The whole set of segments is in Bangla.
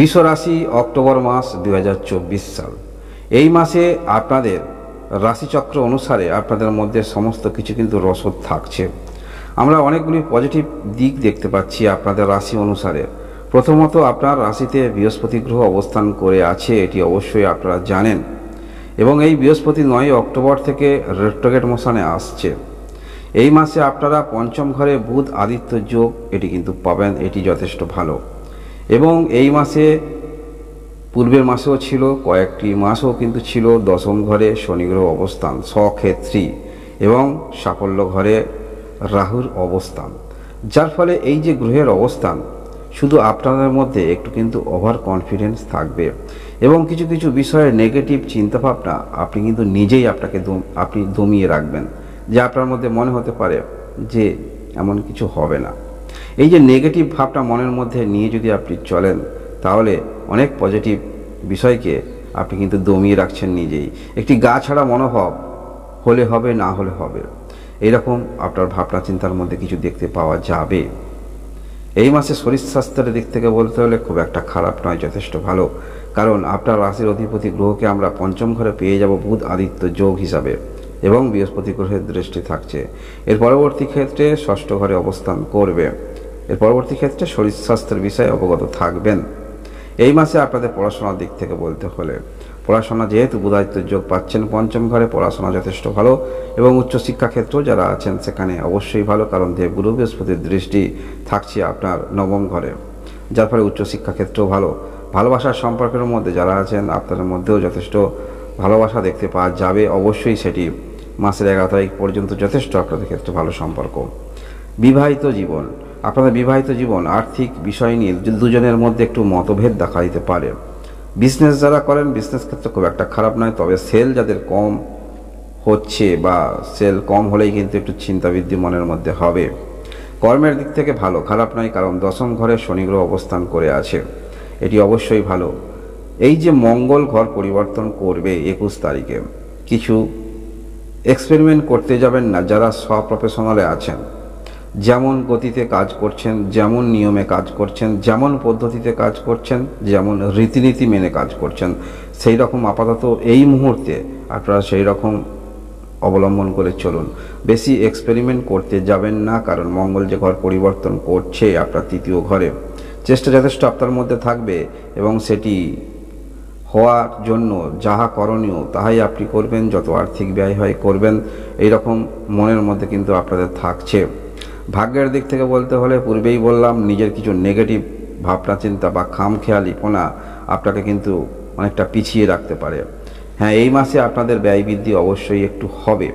বিশ্বরাশি অক্টোবর মাস দুই সাল এই মাসে আপনাদের রাশিচক্র অনুসারে আপনাদের মধ্যে সমস্ত কিছু কিন্তু রসদ থাকছে আমরা অনেকগুলি পজিটিভ দিক দেখতে পাচ্ছি আপনাদের রাশি অনুসারে প্রথমত আপনার রাশিতে বৃহস্পতি গ্রহ অবস্থান করে আছে এটি অবশ্যই আপনারা জানেন এবং এই বৃহস্পতি নয় অক্টোবর থেকে রেট্রোগেট মোশানে আসছে এই মাসে আপনারা পঞ্চম ঘরে বুধ আদিত্য যোগ এটি কিন্তু পাবেন এটি যথেষ্ট ভালো এবং এই মাসে পূর্বের মাসেও ছিল কয়েকটি মাসও কিন্তু ছিল দশম ঘরে শনিগ্রহ অবস্থান স্বক্ষেত্রী এবং সাফল্য ঘরে রাহুর অবস্থান যার ফলে এই যে গ্রহের অবস্থান শুধু আপনাদের মধ্যে একটু কিন্তু ওভার কনফিডেন্স থাকবে এবং কিছু কিছু বিষয়ে নেগেটিভ চিন্তাভাবনা আপনি কিন্তু নিজেই আপনাকে আপনি দমিয়ে রাখবেন যে আপনার মধ্যে মনে হতে পারে যে এমন কিছু হবে না এই যে নেগেটিভ ভাবটা মনের মধ্যে নিয়ে যদি আপনি চলেন তাহলে অনেক পজিটিভ বিষয়কে আপনি কিন্তু দমিয়ে রাখছেন নিজেই একটি গা ছাড়া মনোভাব হলে হবে না হলে হবে এরকম আপনার ভাবনা চিন্তার মধ্যে কিছু দেখতে পাওয়া যাবে এই মাসে শরীর স্বাস্থ্যের দিক থেকে বলতে হলে খুব একটা খারাপ নয় যথেষ্ট ভালো কারণ আপনার রাশির অধিপতি গ্রহকে আমরা পঞ্চম ঘরে পেয়ে যাব বুধ আদিত্য যোগ হিসাবে এবং বৃহস্পতি গ্রহের দৃষ্টি থাকছে এর পরবর্তী ক্ষেত্রে ষষ্ঠ ঘরে অবস্থান করবে এর পরবর্তী ক্ষেত্রে শরীর স্বাস্থ্যের বিষয়ে অবগত থাকবেন এই মাসে আপনাদের পড়াশোনার দিক থেকে বলতে হলে পড়াশোনা যেহেতু বুধাদিত্য যোগ পাচ্ছেন পঞ্চম ঘরে পড়াশোনা যথেষ্ট ভালো এবং উচ্চশিক্ষা ক্ষেত্রেও যারা আছেন সেখানে অবশ্যই ভালো কারণ গুরু বৃহস্পতির দৃষ্টি থাকছে আপনার নবম ঘরে যার ফলে উচ্চশিক্ষা ক্ষেত্রেও ভালো ভালোবাসার সম্পর্কের মধ্যে যারা আছেন আপনাদের মধ্যেও যথেষ্ট ভালোবাসা দেখতে পাওয়া যাবে অবশ্যই সেটি মাসের এগারো তারিখ পর্যন্ত যথেষ্ট আপনাদের ক্ষেত্রে ভালো সম্পর্ক বিবাহিত জীবন আপনাদের বিবাহিত জীবন আর্থিক বিষয় নিয়ে দুজনের মধ্যে একটু মতভেদ দেখা দিতে পারে বিজনেস যারা করেন বিজনেস ক্ষেত্রে খুব একটা খারাপ নয় তবে সেল যাদের কম হচ্ছে বা সেল কম হলেই কিন্তু একটু চিন্তাবৃদ্ধি মনের মধ্যে হবে কর্মের দিক থেকে ভালো খারাপ নয় কারণ দশম ঘরে শনিগ্রহ অবস্থান করে আছে এটি অবশ্যই ভালো এই যে মঙ্গল ঘর পরিবর্তন করবে একুশ তারিখে কিছু এক্সপেরিমেন্ট করতে যাবেন না যারা সব প্রফেশনালে আছেন যেমন গতিতে কাজ করছেন যেমন নিয়মে কাজ করছেন যেমন পদ্ধতিতে কাজ করছেন যেমন রীতিনীতি মেনে কাজ করছেন সেই রকম আপাতত এই মুহূর্তে আপনারা সেই রকম অবলম্বন করে চলুন বেশি এক্সপেরিমেন্ট করতে যাবেন না কারণ মঙ্গল যে ঘর পরিবর্তন করছে আপনার তৃতীয় ঘরে চেষ্টা যথেষ্ট আপনার মধ্যে থাকবে এবং সেটি হওয়ার জন্য যাহা করণীয় তাহাই আপনি করবেন যত আর্থিক ব্যয় হয় করবেন এই রকম মনের মধ্যে কিন্তু আপনাদের থাকছে ভাগ্যের দিক থেকে বলতে হলে পূর্বেই বললাম নিজের কিছু নেগেটিভ ভাবনা চিন্তা বা খাম খেয়ালিপনা আপনাকে কিন্তু অনেকটা পিছিয়ে রাখতে পারে হ্যাঁ এই মাসে আপনাদের ব্যয় বৃদ্ধি অবশ্যই একটু হবে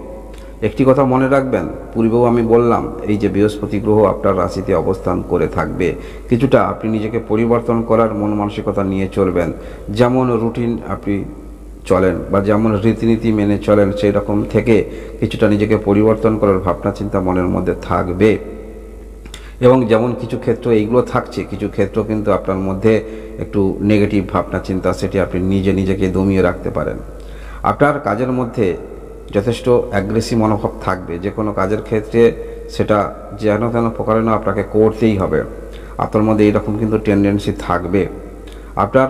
একটি কথা মনে রাখবেন পূর্বেও আমি বললাম এই যে বৃহস্পতি গ্রহ আপনার রাশিতে অবস্থান করে থাকবে কিছুটা আপনি নিজেকে পরিবর্তন করার মন মানসিকতা নিয়ে চলবেন যেমন রুটিন আপনি চলেন বা যেমন রীতিনীতি মেনে চলেন সেই রকম থেকে কিছুটা নিজেকে পরিবর্তন করার ভাবনা চিন্তা মনের মধ্যে থাকবে এবং যেমন কিছু ক্ষেত্র এইগুলো থাকছে কিছু ক্ষেত্র কিন্তু আপনার মধ্যে একটু নেগেটিভ ভাবনা চিন্তা সেটি আপনি নিজে নিজেকে দমিয়ে রাখতে পারেন আপনার কাজের মধ্যে যথেষ্ট অ্যাগ্রেসিভ মনোভাব থাকবে যে কোনো কাজের ক্ষেত্রে সেটা যেন তেন প্রকারে না আপনাকে করতেই হবে আপনার মধ্যে এইরকম কিন্তু টেন্ডেন্সি থাকবে আপনার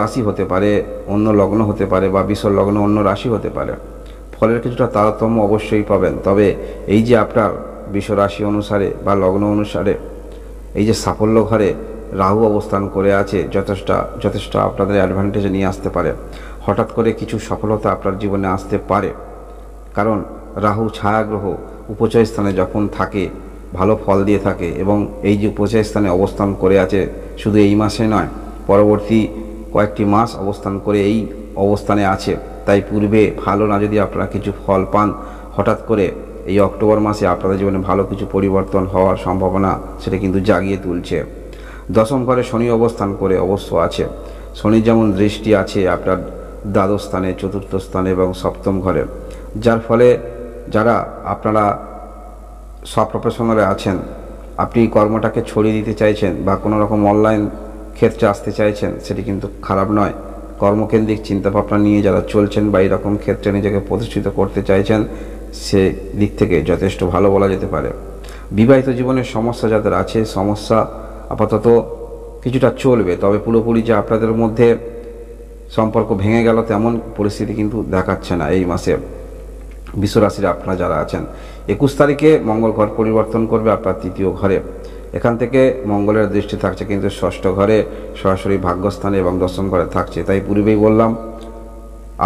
রাশি হতে পারে অন্য লগ্ন হতে পারে বা লগ্ন অন্য রাশি হতে পারে ফলের কিছুটা তারতম্য অবশ্যই পাবেন তবে এই যে আপনার রাশি অনুসারে বা লগ্ন অনুসারে এই যে সাফল্য ঘরে রাহু অবস্থান করে আছে যথেষ্ট যথেষ্ট আপনাদের অ্যাডভান্টেজে নিয়ে আসতে পারে হঠাৎ করে কিছু সফলতা আপনার জীবনে আসতে পারে কারণ রাহু ছায়াগ্রহ উপচয় স্থানে যখন থাকে ভালো ফল দিয়ে থাকে এবং এই যে উপচয় স্থানে অবস্থান করে আছে শুধু এই মাসে নয় পরবর্তী কয়েকটি মাস অবস্থান করে এই অবস্থানে আছে তাই পূর্বে ভালো না যদি আপনারা কিছু ফল পান হঠাৎ করে এই অক্টোবর মাসে আপনাদের জীবনে ভালো কিছু পরিবর্তন হওয়ার সম্ভাবনা সেটা কিন্তু জাগিয়ে তুলছে দশম ঘরে শনি অবস্থান করে অবশ্য আছে শনির যেমন দৃষ্টি আছে আপনার দ্বাদশ স্থানে চতুর্থ স্থানে এবং সপ্তম ঘরে যার ফলে যারা আপনারা সব প্রফেশনালে আছেন আপনি কর্মটাকে ছড়িয়ে দিতে চাইছেন বা কোনো রকম অনলাইন ক্ষেত্রে আসতে চাইছেন সেটি কিন্তু খারাপ নয় কর্মকেন্দ্রিক চিন্তাভাবনা নিয়ে যারা চলছেন বা এরকম ক্ষেত্রে নিজেকে প্রতিষ্ঠিত করতে চাইছেন সে দিক থেকে যথেষ্ট ভালো বলা যেতে পারে বিবাহিত জীবনের সমস্যা যাদের আছে সমস্যা আপাতত কিছুটা চলবে তবে পুরোপুরি যে আপনাদের মধ্যে সম্পর্ক ভেঙে গেল তেমন পরিস্থিতি কিন্তু দেখাচ্ছে না এই মাসে বিশ্বরাশির আপনারা যারা আছেন একুশ তারিখে মঙ্গল ঘর পরিবর্তন করবে আপনার তৃতীয় ঘরে এখান থেকে মঙ্গলের দৃষ্টি থাকছে কিন্তু ষষ্ঠ ঘরে সরাসরি ভাগ্যস্থানে এবং দশম ঘরে থাকছে তাই পূর্বেই বললাম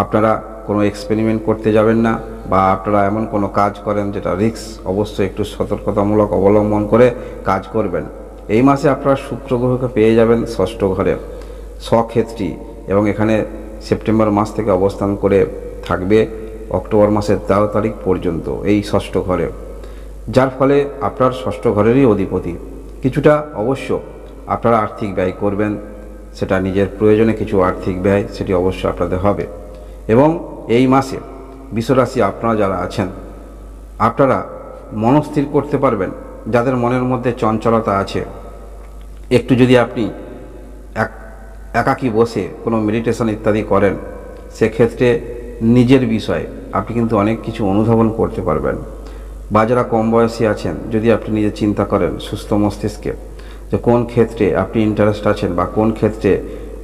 আপনারা কোনো এক্সপেরিমেন্ট করতে যাবেন না বা আপনারা এমন কোনো কাজ করেন যেটা রিক্স অবশ্যই একটু সতর্কতামূলক অবলম্বন করে কাজ করবেন এই মাসে আপনারা শুক্র গ্রহকে পেয়ে যাবেন ষষ্ঠ ঘরে স্বক্ষেত্রী এবং এখানে সেপ্টেম্বর মাস থেকে অবস্থান করে থাকবে অক্টোবর মাসের তেরো তারিখ পর্যন্ত এই ষষ্ঠ ঘরে যার ফলে আপনার ষষ্ঠ ঘরেরই অধিপতি কিছুটা অবশ্য আপনারা আর্থিক ব্যয় করবেন সেটা নিজের প্রয়োজনে কিছু আর্থিক ব্যয় সেটি অবশ্য আপনাদের হবে এবং এই মাসে বিশ্বরাশি আপনারা যারা আছেন আপনারা মনস্থির করতে পারবেন যাদের মনের মধ্যে চঞ্চলতা আছে একটু যদি আপনি এক একাকি বসে কোনো মেডিটেশন ইত্যাদি করেন সেক্ষেত্রে নিজের বিষয়ে আপনি কিন্তু অনেক কিছু অনুধাবন করতে পারবেন বা যারা কম বয়সী আছেন যদি আপনি নিজে চিন্তা করেন সুস্থ মস্তিষ্কে যে কোন ক্ষেত্রে আপনি ইন্টারেস্ট আছেন বা কোন ক্ষেত্রে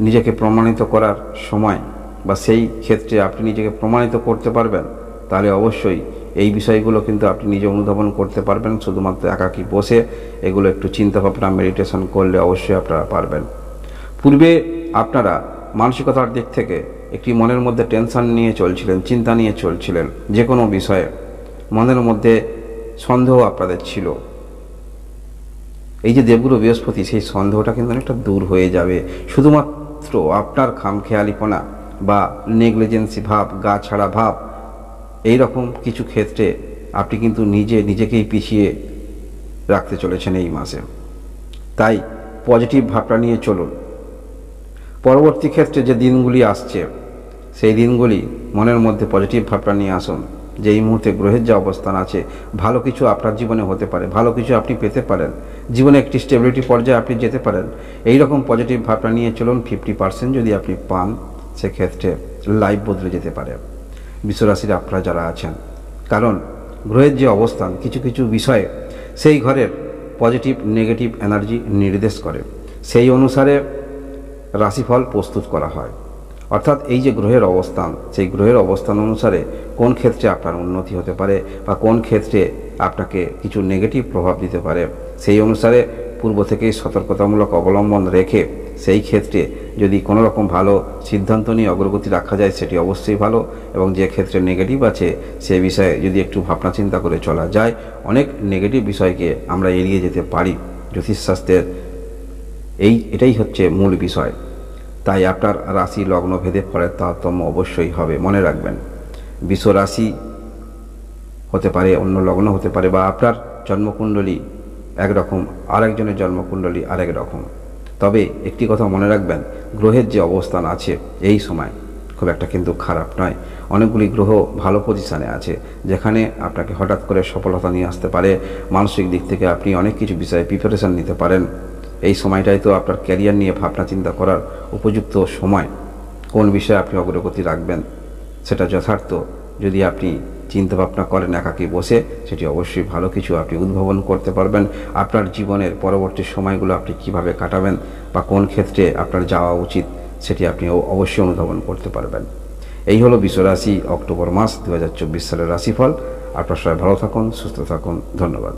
নিজেকে প্রমাণিত করার সময় বা সেই ক্ষেত্রে আপনি নিজেকে প্রমাণিত করতে পারবেন তাহলে অবশ্যই এই বিষয়গুলো কিন্তু আপনি নিজে অনুধাবন করতে পারবেন শুধুমাত্র একাকি বসে এগুলো একটু চিন্তাভাবনা মেডিটেশন করলে অবশ্যই আপনারা পারবেন পূর্বে আপনারা মানসিকতার দিক থেকে একটি মনের মধ্যে টেনশন নিয়ে চলছিলেন চিন্তা নিয়ে চলছিলেন যে কোনো বিষয়ে মনের মধ্যে সন্দেহ আপনাদের ছিল এই যে দেবগুরু বৃহস্পতি সেই সন্দেহটা কিন্তু অনেকটা দূর হয়ে যাবে শুধুমাত্র আপনার খামখেয়ালিপনা বা নেগলিজেন্সি ভাব গা ছাড়া ভাব এই রকম কিছু ক্ষেত্রে আপনি কিন্তু নিজে নিজেকেই পিছিয়ে রাখতে চলেছেন এই মাসে তাই পজিটিভ ভাবটা নিয়ে চলুন পরবর্তী ক্ষেত্রে যে দিনগুলি আসছে সেই দিনগুলি মনের মধ্যে পজিটিভ ভাবটা নিয়ে আসুন যে এই মুহূর্তে গ্রহের যা অবস্থান আছে ভালো কিছু আপনার জীবনে হতে পারে ভালো কিছু আপনি পেতে পারেন জীবনে একটি স্টেবিলিটি পর্যায়ে আপনি যেতে পারেন এই রকম পজিটিভ ভাবনা নিয়ে চলুন ফিফটি পার্সেন্ট যদি আপনি পান সেক্ষেত্রে লাইফ বদলে যেতে পারে বিশ্বরাশির আপনারা যারা আছেন কারণ গ্রহের যে অবস্থান কিছু কিছু বিষয়ে সেই ঘরের পজিটিভ নেগেটিভ এনার্জি নির্দেশ করে সেই অনুসারে রাশিফল প্রস্তুত করা হয় অর্থাৎ এই যে গ্রহের অবস্থান সেই গ্রহের অবস্থান অনুসারে কোন ক্ষেত্রে আপনার উন্নতি হতে পারে বা কোন ক্ষেত্রে আপনাকে কিছু নেগেটিভ প্রভাব দিতে পারে সেই অনুসারে পূর্ব থেকেই সতর্কতামূলক অবলম্বন রেখে সেই ক্ষেত্রে যদি কোনো রকম ভালো সিদ্ধান্ত নিয়ে অগ্রগতি রাখা যায় সেটি অবশ্যই ভালো এবং যে ক্ষেত্রে নেগেটিভ আছে সে বিষয়ে যদি একটু ভাবনা চিন্তা করে চলা যায় অনেক নেগেটিভ বিষয়কে আমরা এড়িয়ে যেতে পারি জ্যোতিষশাস্ত্রের এই এটাই হচ্ছে মূল বিষয় তাই আপনার রাশি লগ্নভেদে ফলের তারতম্য অবশ্যই হবে মনে রাখবেন বিশ্ব রাশি হতে পারে অন্য লগ্ন হতে পারে বা আপনার জন্মকুণ্ডলী একরকম আরেকজনের জন্মকুণ্ডলী আরেক রকম তবে একটি কথা মনে রাখবেন গ্রহের যে অবস্থান আছে এই সময় খুব একটা কিন্তু খারাপ নয় অনেকগুলি গ্রহ ভালো পজিশানে আছে যেখানে আপনাকে হঠাৎ করে সফলতা নিয়ে আসতে পারে মানসিক দিক থেকে আপনি অনেক কিছু বিষয়ে প্রিপারেশান নিতে পারেন এই সময়টাই তো আপনার ক্যারিয়ার নিয়ে ভাবনা চিন্তা করার উপযুক্ত সময় কোন বিষয়ে আপনি অগ্রগতি রাখবেন সেটা যথার্থ যদি আপনি চিন্তা ভাবনা করেন একাকি বসে সেটি অবশ্যই ভালো কিছু আপনি উদ্ভাবন করতে পারবেন আপনার জীবনের পরবর্তী সময়গুলো আপনি কিভাবে কাটাবেন বা কোন ক্ষেত্রে আপনার যাওয়া উচিত সেটি আপনি অবশ্যই অনুধাবন করতে পারবেন এই হলো বিশ্বরাশি অক্টোবর মাস দু সালের রাশিফল আপনার সবাই ভালো থাকুন সুস্থ থাকুন ধন্যবাদ